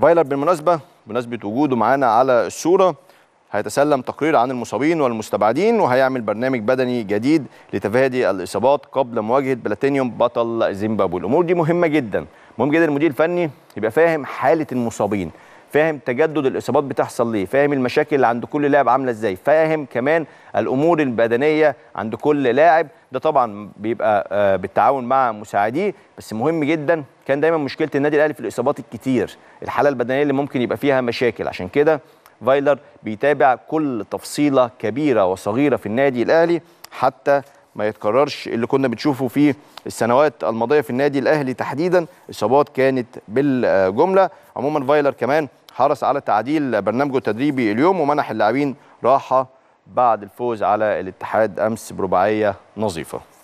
فايلر بالمناسبه بمناسبه وجوده معانا على الصوره هيتسلم تقرير عن المصابين والمستبعدين وهيعمل برنامج بدني جديد لتفادي الاصابات قبل مواجهه بلاتينيوم بطل زيمبابوي الامور دي مهمه جدا مهم جدا المدير الفني يبقى فاهم حاله المصابين فاهم تجدد الاصابات بتحصل ليه فاهم المشاكل اللي عند كل لاعب عامله ازاي فاهم كمان الامور البدنيه عند كل لاعب ده طبعا بيبقى آه، بالتعاون مع مساعديه بس مهم جدا كان دايما مشكله النادي الاهلي في الاصابات الكتير الحاله البدنيه اللي ممكن يبقى فيها مشاكل عشان كده فايلر بيتابع كل تفصيله كبيره وصغيره في النادي الاهلي حتى ما يتكررش اللي كنا بنشوفه في السنوات الماضيه في النادي الاهلي تحديدا اصابات كانت بالجمله عموما فايلر كمان حرص على تعديل برنامجه التدريبي اليوم ومنح اللاعبين راحه بعد الفوز على الاتحاد امس برباعيه نظيفه